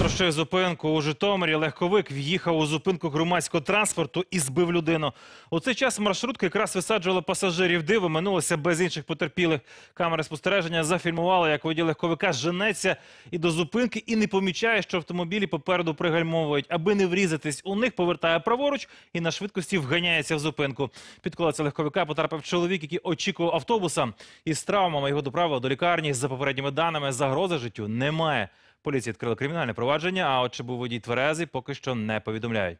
Потрощив зупинку у Житомирі. Легковик в'їхав у зупинку громадського транспорту і збив людину. У цей час маршрутка якраз висаджувала пасажирів. Диво минулося без інших потерпілих. Камери спостереження зафільмували, як водій легковика женеться і до зупинки, і не помічає, що автомобілі попереду пригальмовують. Аби не врізатись у них, повертає праворуч і на швидкості вганяється в зупинку. Під колеса легковика потрапив чоловік, який очікував автобуса із травмами. Його доправили до лікарні за попередніми даними. Загрози життю немає. Поліція відкрила кримінальне провадження. А от чи був водій тверезий, поки що не повідомляють.